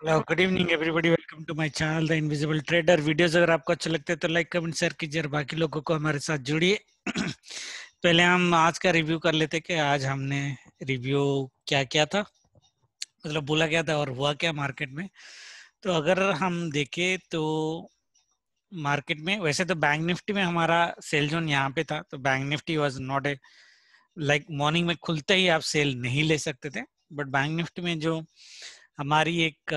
Hello good evening everybody welcome to my channel the invisible trader videos अगर आपको अच्छे लगते हैं तो लाइक कमेंट शेयर कीजिए और बाकी लोगों को हमारे साथ जुड़िए पहले हम आज का रिव्यू कर लेते कि आज हमने रिव्यू क्या किया था मतलब बोला क्या था और हुआ क्या मार्केट में तो अगर हम देखें तो मार्केट में वैसे तो बैंक निफ्टी में हमारा सेल जोन यहाँ पे था तो bank Nifty was not a like morning में खुलते ही आप सेल नहीं ले सकते थे बट बैंक निफ्टी में जो हमारी एक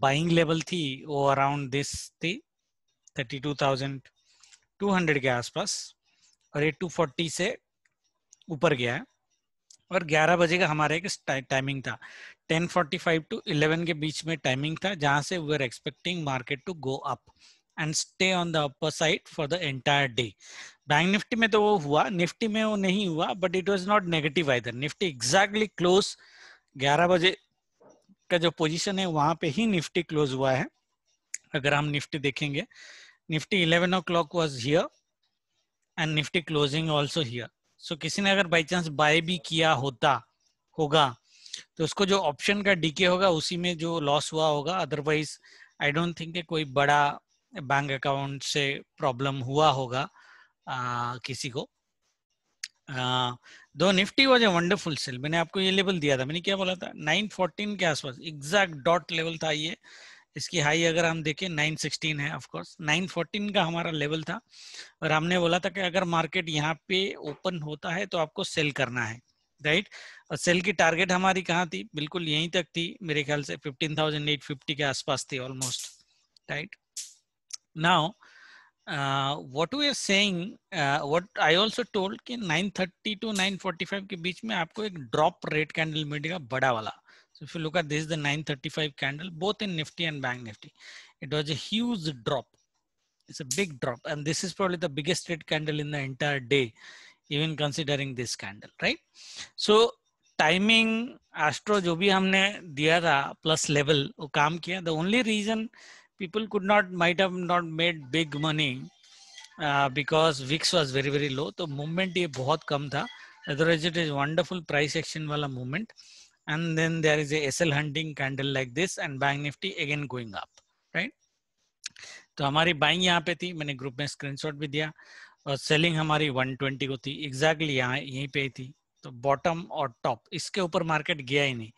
बाइंग लेवल थी वो अराउंड दिस थी 32,200 के आसपास और ये 240 से ऊपर गया है और 11 बजे का हमारा एक टाइमिंग था 10:45 टू 11 के बीच में टाइमिंग था जहां से we are expecting market to go up and stay on the upper side for the entire day bank Nifty में तो वो हुआ निफ्टी में वो नहीं हुआ but it was not negative I Nifty exactly close 11 बजे का जो पोजीशन है वहां पे ही निफ्टी क्लोज हुआ है अगर हम निफ्टी देखेंगे Nifty eleven o'clock was here and Nifty closing also here so किसी ने अगर बाई चांस बाय भी किया होता होगा तो उसको जो ऑप्शन का डीके होगा उसी में जो लॉस हुआ होगा अदरवाइज आई डोंट थिंक कोई बड़ा बैंक अकाउंट से प्रॉब्लम हुआ होगा आ, किसी को हाँ, दो Nifty was a wonderful sell मैंने आपको ये लेवल दिया था मैंने क्या बोला था 914 के आसपास एग्जैक्ट डॉट लेवल था ये इसकी हाई अगर हम देखें 916 है ऑफकोर्स 914 का हमारा लेवल था और हमने बोला था कि अगर मार्केट यहाँ पे ओपन होता है तो आपको सेल करना है राइट और सेल की टारगेट हमारी कहाँ थी बिल्कुल यहीं तक थी मेरे ख्याल से फिफ्टी के आसपास थी almost right now uh, what we are saying, uh, what I also told कि 9:30 to 9:45 के बीच में आपको एक drop rate candle मिलेगा बड़ा वाला. So if you look at this, the 9:35 candle, both in Nifty and Bank Nifty, it was a huge drop. It's a big drop, and this is probably the biggest rate candle in the entire day, even considering this candle, right? So timing, astro जो भी हमने दिया था plus level वो काम किया. The only reason people could not might have not made big money because VIX was very very low तो movement ये बहुत कम था otherwise it is wonderful price action वाला movement and then there is S L hunting candle like this and bank Nifty again going up right तो हमारी buying यहाँ पे थी मैंने ग्रुप में स्क्रीनशॉट भी दिया और सेलिंग हमारी 120 को थी एग्जैक्टली exactly यहाँ यहीं पे ही थी तो बॉटम और टॉप इसके ऊपर मार्केट गया ही नहीं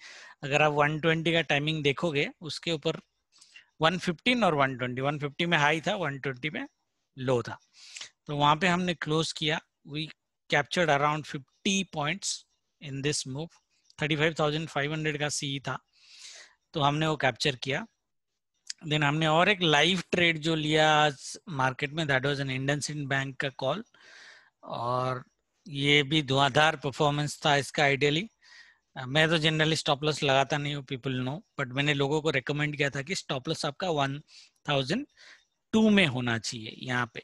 अगर आप 120 का टाइमिंग देखोगे उसके ऊपर 115 और 120 150 में हाई था 120 में लो था तो वहां पे हमने क्लोज किया we captured around 50 points in this move 35,500 का सी था तो हमने वो कैप्चर किया देन हमने और एक लाइव ट्रेड जो लिया आज मार्केट में that was an Indian bank का कॉल और ये भी धुआंधार परफॉर्मेंस था इसका आइडियली मैं तो जनरली स्टॉप लॉस लगाता नहीं हूँ पीपल नो बट मैंने लोगों को रिकमेंड किया था कि स्टॉप लॉस आपका वन थाउजेंड टू में होना चाहिए यहाँ पे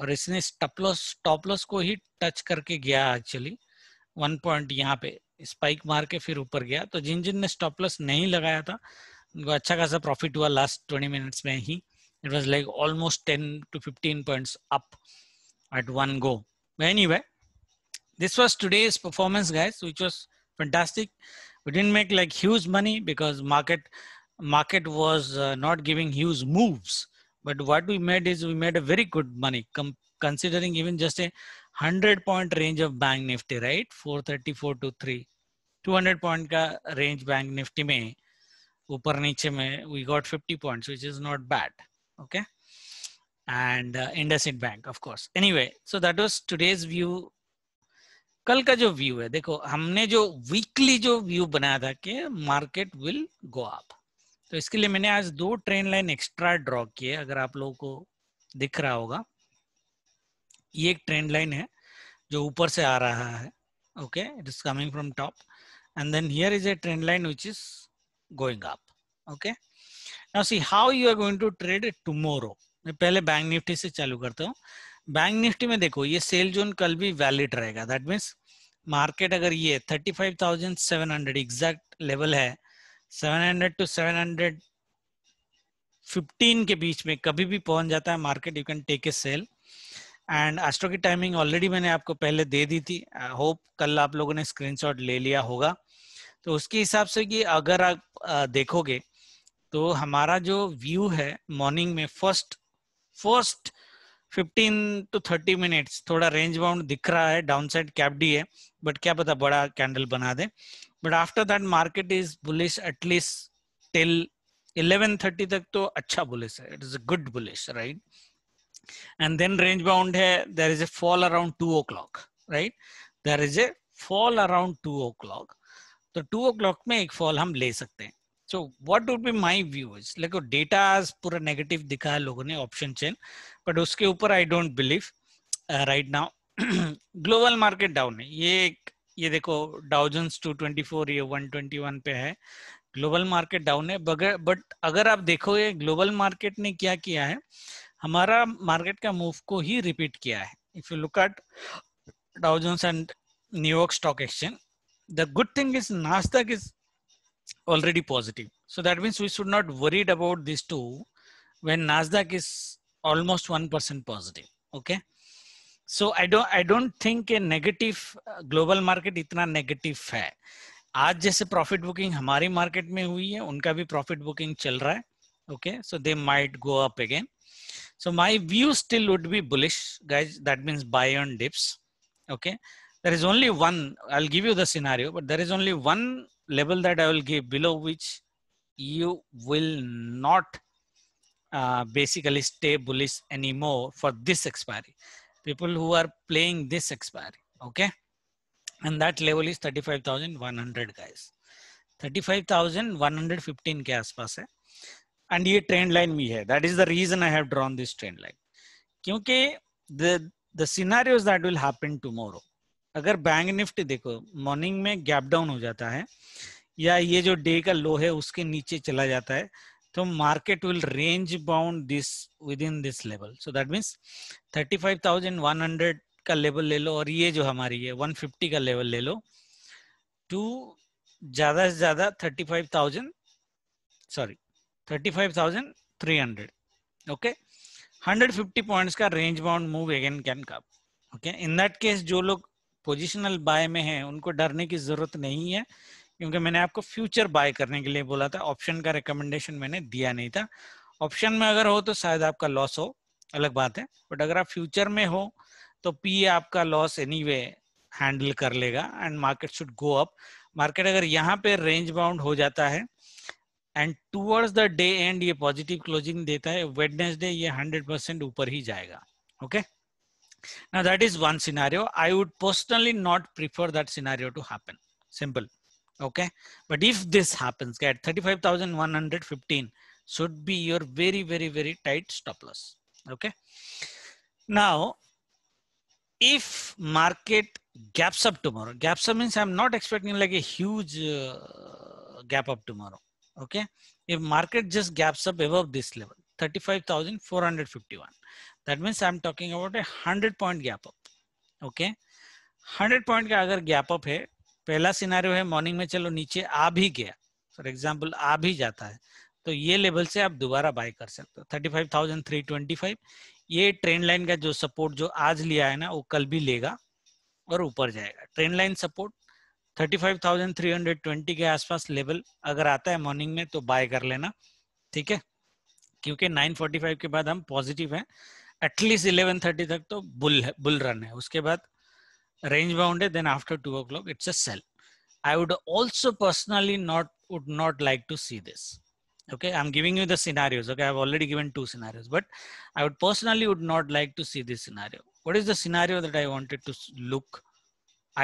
और इसने स्टॉप लॉस स्टॉप लॉस को ही टच करके गया एक्चुअली वन पॉइंट यहाँ पे स्पाइक मार के फिर ऊपर गया तो जिन जिन ने स्टॉप लॉस नहीं लगाया था उनको अच्छा खासा प्रॉफिट हुआ लास्ट ट्वेंटी मिनट्स में ही it was like almost ten to fifteen point up at one go anyway this was today's performance guys which was fantastic. We didn't make like huge money because market market was uh, not giving huge moves. But what we made is we made a very good money considering even just a 100 point range of bank nifty, right? 434 to 3. 200 point ka range bank Nifty में upper niche में we got 50 points, which is not bad. Okay, and uh, IndusInd Bank, of course. Anyway, so that was today's view कल का जो view है देखो हमने जो weekly जो व्यू बनाया था कि मार्केट विल गो अप तो इसके लिए मैंने आज दो ट्रेन लाइन एक्स्ट्रा ड्रॉ किए अगर आप लोगों को दिख रहा होगा ये एक ट्रेंड लाइन है जो ऊपर से आ रहा है okay it is coming from top and then here is a trend line which is going up okay now see how you are going to trade tomorrow मैं पहले बैंक निफ्टी से चालू करता हूँ बैंक निफ्टी में देखो ये सेल जोन कल भी वैलिड रहेगा दैट मीन्स मार्केट अगर ये 35,700 एग्जैक्ट लेवल है 700 टू 715 के बीच में कभी भी पहुंच जाता है market you can take a sell and astro की टाइमिंग ऑलरेडी मैंने आपको पहले दे दी थी आई होप कल आप लोगों ने स्क्रीनशॉट ले लिया होगा तो उसके हिसाब से कि अगर आप देखोगे तो हमारा जो व्यू है मॉर्निंग में फर्स्ट फर्स्ट 15 टू 30 मिनट्स थोड़ा रेंज बाउंड दिख रहा है डाउन साइड कैप डी है बट क्या पता बड़ा कैंडल बना दे but after that market is bullish at least till 11:30 तक तो अच्छा बुलिश है it is a good bullish right range bound है there is a fall around two o'clock right there is a fall around two o'clock तो ओ clock में एक fall हम ले सकते हैं so what would be my views लेको data पूरा नेगेटिव दिखा है लोगों ने ऑप्शन चेन बट उसके ऊपर I don't believe right now global market down है ये ये देखो डाउजेंस 224 ये 121 पे है ग्लोबल मार्केट डाउन है बगर बट अगर आप देखोगे ग्लोबल मार्केट ने क्या किया है हमारा मार्केट का मूव को ही रिपीट किया है if you look at Dow Jones and New York stock exchange the good thing is Nasdaq is already positive. So that means we should not worried about these two when Nasdaq is almost 1% positive. Okay. So I don't, I don't think a negative uh, global market इतना negative है. आज जैसे profit booking हमारी market में हुई है उनका भी प्रॉफिट बुकिंग चल रहा है okay so they might go up again so my view still would be bullish guys that means buy on dips okay there is only one i'll give you the scenario but there is only one level that I will give below which you will not uh, basically stay bullish anymore for this expiry. People who are playing this expiry, okay? And that level is 35,100 guys. 35,115 के आसपास and this trend line we have. That is the reason I have drawn this trend line. Because the the scenarios that will happen tomorrow. अगर bank Nifty देखो morning में gap down हो जाता है या ये जो डे का लो है उसके नीचे चला जाता है तो market will range bound this within this level so that means 35,100 का लेवल ले लो और ये जो हमारी है 150 का लेवल ले लो टू ज्यादा से ज्यादा 35,000 सॉरी 35,300 ओके 150 पॉइंट्स का range bound move again can cup okay in that case जो लोग पोजिशनल बाय में हैं उनको डरने की जरूरत नहीं है क्योंकि मैंने आपको फ्यूचर बाय करने के लिए बोला था ऑप्शन का रिकमेंडेशन मैंने दिया नहीं था ऑप्शन में अगर हो तो शायद आपका लॉस हो अलग बात है बट अगर आप फ्यूचर में हो तो पी आपका लॉस एनी वे हैंडल कर लेगा and market should go up market अगर यहाँ पे रेंज बाउंड हो जाता है and towards the day end ये पॉजिटिव क्लोजिंग देता है वेडनेसडे ये हंड्रेड परसेंट ऊपर ही जाएगा okay okay? Now that is one scenario. I would personally not prefer that scenario to happen. Simple. Okay. But if this happens, get 35,115 should be your very, very, very tight stop loss. Okay. Now, if market gaps up tomorrow, gaps up means I'm not expecting like a huge uh, gap up tomorrow. Okay. If market just gaps up above this level, 35,451 that means i'm talking about a 100 point gap up okay 100 point का अगर gap up है पहला scenario है morning में चलो नीचे आ भी गया for example आ भी जाता है तो ये लेवल से आप दोबारा बाय कर सकते हो thirty five thousand three twenty five ये ट्रेन लाइन का जो सपोर्ट जो आज लिया है ना वो कल भी लेगा और ऊपर जाएगा ट्रेन लाइन सपोर्ट 35,320 के आसपास लेवल अगर आता है मॉर्निंग में तो बाय कर लेना ठीक है क्योंकि 9:45 के बाद हम पॉजिटिव हैं एटलीस्ट इलेवन थर्टी तक तो बुल है बुल रन है उसके बाद range bounded then after 2 o'clock it's a sell i would also personally not would not like to see this okay i'm giving you the scenarios okay i've already given two scenarios but i would personally would not like to see this scenario what is the scenario that i wanted to look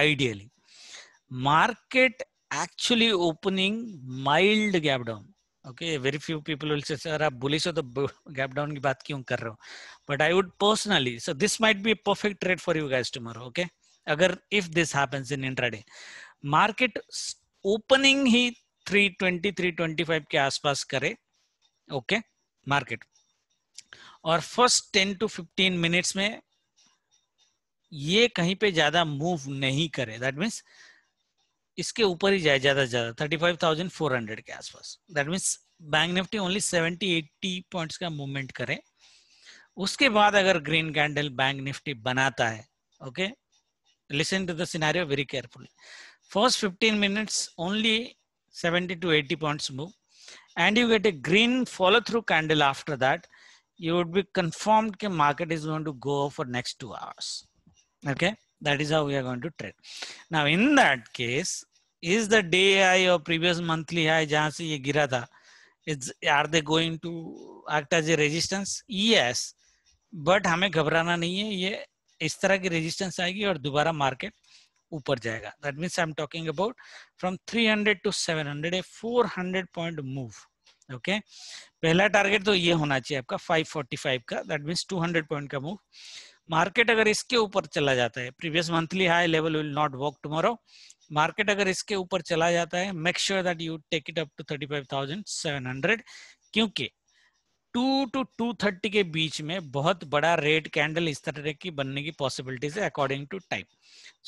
ideally market actually opening mild gap down okay very few people will say sir आप bullish हो तो gap down की बात क्यों कर रहे हो but I would personally so this might be perfect trade for you guys tomorrow okay अगर if this happens in intraday market opening ही 320 325 के आसपास करे ओके okay? मार्केट और फर्स्ट 10 टू 15 मिनट्स में ये कहीं पे ज्यादा मूव नहीं करे दैट मीन्स इसके ऊपर ही जाए ज्यादा ज्यादा thirty five thousand four hundred के आसपास that means bank Nifty only seventy eighty points का मूवमेंट करें उसके बाद अगर ग्रीन कैंडल बैंक निफ्टी बनाता है okay listen to the scenario very carefully first 15 minutes only 70 to 80 points move and you get a green follow through candle after that you would be confirmed the market is going to go for next two hours okay That is how we are going to trade. Now in that case, is the day high or previous monthly high jahan se ye gira tha is are they going to act as a resistance? Yes, but hame ghabrana nahi hai ye is tarah ki resistance aayegi aur dobara market upar jayega that means i'm talking about from 300 to 700 a 400 point move okay okay. पहला target तो ये होना चाहिए आपका 545 का that means 200 point का move market अगर इसके ऊपर चला जाता है previous monthly high level will not work tomorrow market अगर इसके ऊपर चला जाता है make sure that you take it up to thirty five thousand seven hundred क्योंकि टू टू टू थर्टी के बीच में बहुत बड़ा रेड कैंडल इस तरह की बनने की पॉसिबिलिटीज है अकॉर्डिंग टू टाइम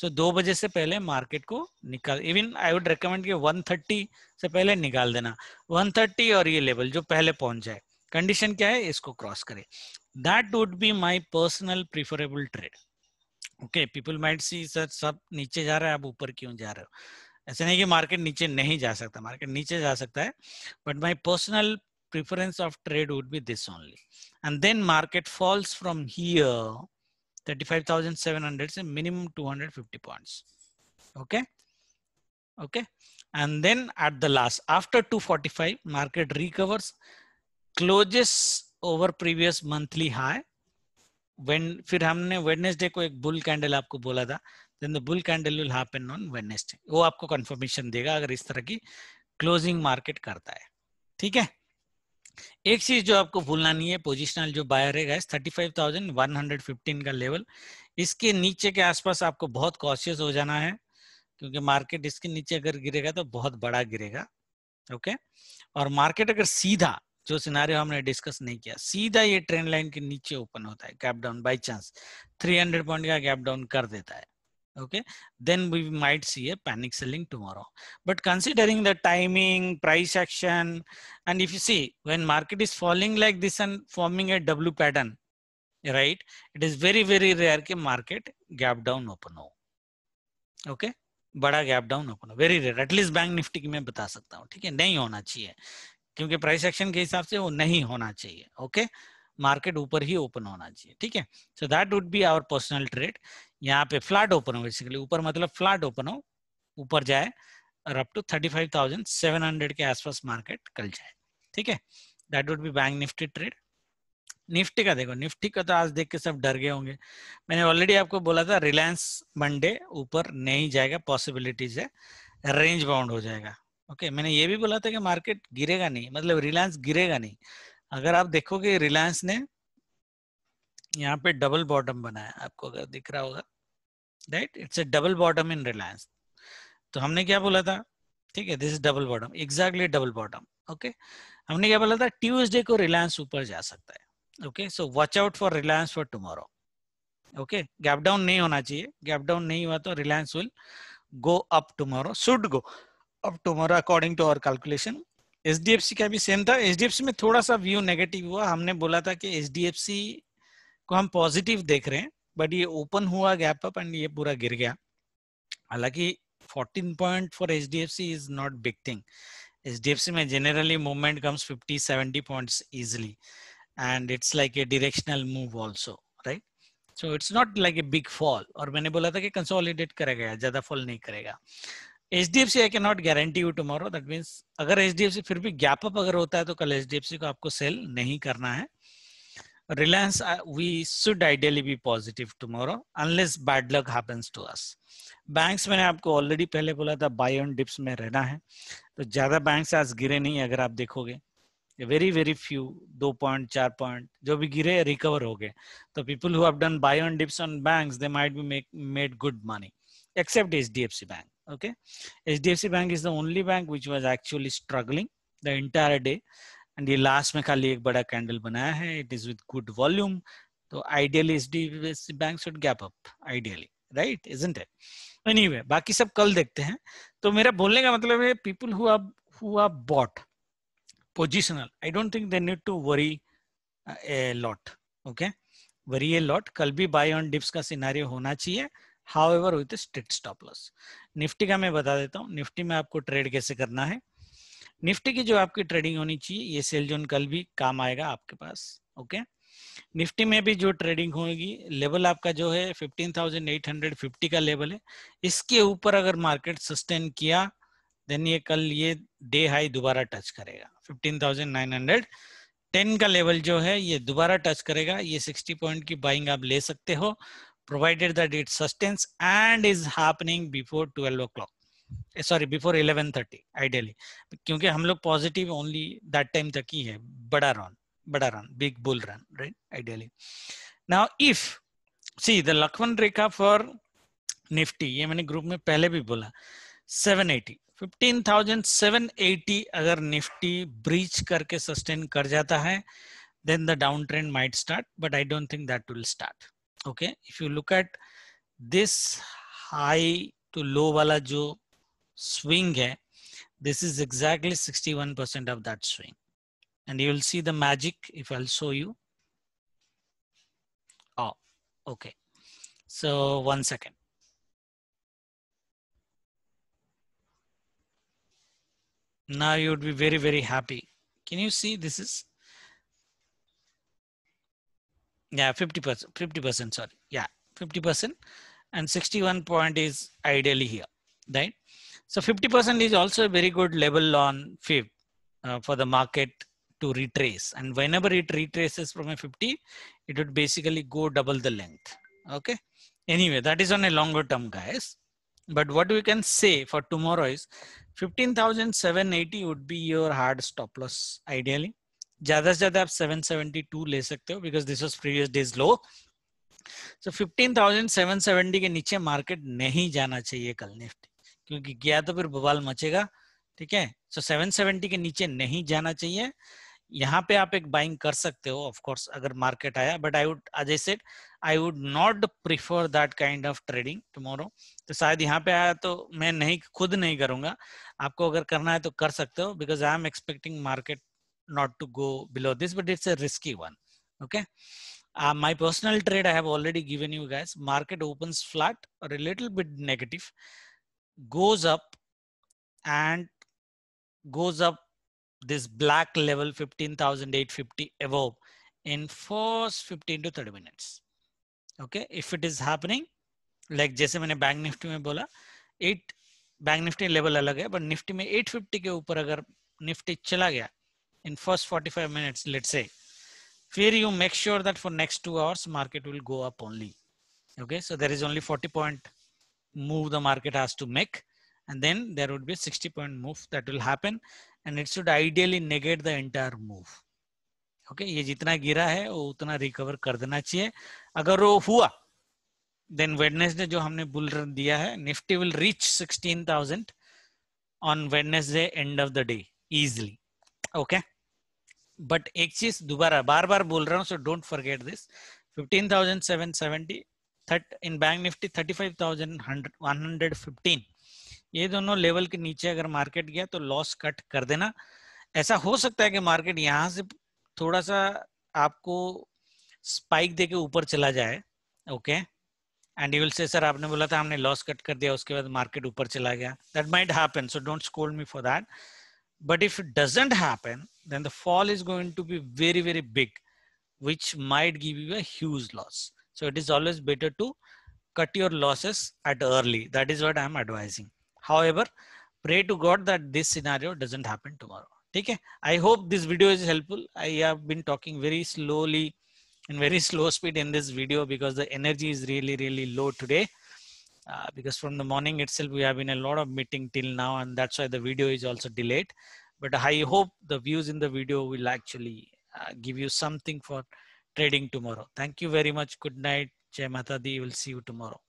सो दो बजे से पहले मार्केट को निकाल इवन आई वुड रिकमेंड कि वन थर्टी से पहले निकाल देना वन थर्टी और ये लेवल जो पहले पहुंच जाए कंडीशन क्या है इसको क्रॉस करें That would be my personal preferable trade. Okay, people might see sir सब नीचे जा रहा है आप ऊपर क्यों जा रहे हो ऐसा नहीं कि market नीचे नहीं जा सकता Market नीचे जा सकता है but my personal preference of trade would be this only and then market falls from here 35700 is a minimum 250 points okay okay and then at the last after 245 market recovers closes over previous monthly high when फिर हमने Wednesday को एक bull candle आपको बोला था then the bull candle will happen on Wednesday वो आपको confirmation देगा अगर इस तरह की क्लोजिंग मार्केट करता है ठीक है एक चीज जो आपको भूलना नहीं है पोजिशनल जो बायर है गैस 35,115 का लेवल इसके नीचे के आसपास आपको बहुत कॉशियस हो जाना है क्योंकि मार्केट इसके नीचे अगर गिरेगा तो बहुत बड़ा गिरेगा ओके okay? और मार्केट अगर सीधा जो सिनारियो हमने डिस्कस नहीं किया सीधा ये ट्रेंड लाइन के नीचे ओपन होता है gap down by chance 300 point का गैप डाउन कर देता है okay then we might see a panic selling tomorrow but considering the timing price action and if you see when market is falling like this and forming a w pattern right it is very very rare ke market gap down open ho okay बड़ा gap down open very rare at least bank Nifty की मैं बता सकता हूँ ठीक है नहीं होना चाहिए क्योंकि प्राइस एक्शन के हिसाब से वो नहीं होना चाहिए ओके मार्केट ऊपर ही ओपन होना चाहिए ठीक है so that would be our personal trade यहाँ पे फ्लैट ओपन हो बेसिकली ऊपर मतलब फ्लैट ओपन हो ऊपर जाए और up to thirty five thousand seven hundred के आसपास मार्केट कल जाए ठीक है that would be bank Nifty trade Nifty का देखो निफ्टी का तो आज देख के सब डर गए होंगे मैंने ऑलरेडी आपको बोला था रिलायंस मंडे ऊपर नहीं जाएगा पॉसिबिलिटीज है रेंज बाउंड हो जाएगा ओके okay, मैंने ये भी बोला था कि मार्केट गिरेगा नहीं मतलब रिलायंस गिरेगा नहीं अगर आप देखोगे रिलायंस ने यहाँ पे डबल बॉटम बनाया आपको अगर दिख रहा होगा right it's a double bottom in Reliance तो हमने क्या बोला था ठीक है this is double bottom exactly double bottom okay हमने क्या बोला था ट्यूजडे को रिलायंस ऊपर जा सकता है okay so watch out for Reliance for tomorrow okay gap down नहीं होना चाहिए गैप डाउन नहीं हुआ तो Reliance will go up tomorrow should go up tomorrow according to our calculation H का भी सेम था एच में थोड़ा सा व्यू नेगेटिव हुआ हमने बोला था कि एच को हम पॉजिटिव देख रहे हैं बट ये ओपन हुआ गैप अप एंड ये पूरा गिर गया हालांकि 14 point for H D F C is not big thing H D F C में generally movement comes 50 70 points easily and it's like a directional move also right so it's not like a big fall और मैंने बोला था कि consolidate करेगा ज्यादा fall नहीं करेगा H I can not guarantee you tomorrow that means अगर एच फिर भी गैप अप अगर होता है तो कल एच को आपको सेल नहीं करना है Reliance, uh, we should ideally be positive tomorrow unless bad luck happens to us. Banks मैंने आपको ऑलरेडी पहले बोला था बाय ऑन डिप्स में रहना है तो ज्यादा बैंक्स आज गिरे नहीं अगर आप देखोगे वेरी वेरी फ्यू दो पॉइंट चार पॉइंट जो भी गिरे रिकवर हो गए तो people who have done buy on dips on banks they might be make made good money except H D F C bank okay hdfc bank is the only bank which was actually struggling the entire day and ये last में khali ek bada candle banaya hai it is with good volume so ideally hdfc bank should gap up ideally right isn't it anyway baki sab kal dekhte hain to mera bolne ka matlab hai people who are who are bought positional i don't think they need to worry a lot okay worry a lot kal bhi buy on dips ka scenario hona chahiye however with strict stop loss Nifty का मैं बता देता हूँ Nifty में आपको trade कैसे करना है निफ्टी की जो आपकी ट्रेडिंग होनी चाहिए ये सेल जोन कल भी काम आएगा आपके पास ओके निफ्टी में भी जो ट्रेडिंग होगी लेवल आपका जो है 15,850 का लेवल है इसके ऊपर अगर मार्केट सस्टेन किया देन ये कल ये डे हाई दोबारा टच करेगा 15,910 का लेवल जो है ये दोबारा टच करेगा ये 60 पॉइंट की बाइंग आप ले सकते हो provided that it sustains and is happening before 12 o'clock sorry before 11:30 ideally क्योंकि हम लोग पॉजिटिव ओनली दैट टाइम तक ही है बड़ा रन बड़ा run big bull run right ideally now if see the Lakshman rekha for Nifty ये मैंने ग्रुप में पहले भी बोला 780 15,780 अगर निफ्टी ब्रीच करके सस्टेन कर जाता है then the down trend might start but I don't think that will start okay if you look at this high to low wala jo swing hai this is exactly 61% of that swing and you will see the magic if I'll show you oh okay so one second now you would be very very happy can you see this is yeah 50 percent 50 percent sorry yeah 50 percent and 61 point is ideally here right so 50 percent is also a very good level on fib uh, for the market to retrace and whenever it retraces from a 50 it would basically go double the length okay anyway that is on a longer term guys but what we can say for tomorrow is 15780 would be your hard stop loss ideally ज्यादा से ज्यादा आप 772 ले सकते हो because this was previous day's low so 15,770 के नीचे market नहीं जाना चाहिए कल निफ्टी क्योंकि गया तो फिर बवाल मचेगा ठीक है सो so 770 के नीचे नहीं जाना चाहिए यहाँ पे आप एक बाइंग कर सकते हो ऑफ कोर्स अगर मार्केट आया बट आई वुड अजय सेट I would not prefer that kind of trading tomorrow तो शायद यहाँ पे आया तो मैं नहीं खुद नहीं करूंगा आपको अगर करना है तो कर सकते हो because I am expecting market not to go below this, but it's a risky one. Okay. Uh, my personal trade, I have already given you guys. Market opens flat or a little bit negative, goes up and goes up this black level 15,850 above in first 15 to 30 minutes. Okay. If it is happening, like like जैसे मैंने bank Nifty में बोला it Bank Nifty level अलग है but Nifty में 850 के ऊपर अगर nifty चला in first 45 minutes, let's say. Here you make sure that for next two hours, market will go up only. Okay, so there is only 40 point move the market has to make. And then there would be 60 point move that will happen. And it should ideally negate the entire move. okay, ये जितना गिरा है वो उतना recover कर देना चाहिए अगर वो हुआ then Wednesday जो हमने बुल दिया है Nifty will reach 16000 on Wednesday end of the day easily. Okay. But एक चीज दोबारा बार बार बोल रहा हूँ सो डोंट फॉरगेट दिस 15,770 थर्ट इन बैंक 35,115 ये दोनों लेवल के नीचे अगर मार्केट गया तो लॉस कट कर देना ऐसा हो सकता है कि मार्केट यहाँ से थोड़ा सा आपको स्पाइक के ऊपर चला जाए okay and you will say sir आपने बोला था हमने लॉस कट कर दिया उसके बाद मार्केट ऊपर चला गया that might happen so don't scold me for that But if it doesn't happen, then the fall is going to be very, very big, which might give you a huge loss. So it is always better to cut your losses at early. That is what I'm advising. However, pray to God that this scenario doesn't happen tomorrow. Take care. I hope this video is helpful. I have been talking very slowly and very slow speed in this video because the energy is really, really low today. Uh, because from the morning itself we have been a lot of meeting till now and that's why the video is also delayed but i hope the views in the video will actually uh, give you something for trading tomorrow thank you very much good night jay matadi we'll see you tomorrow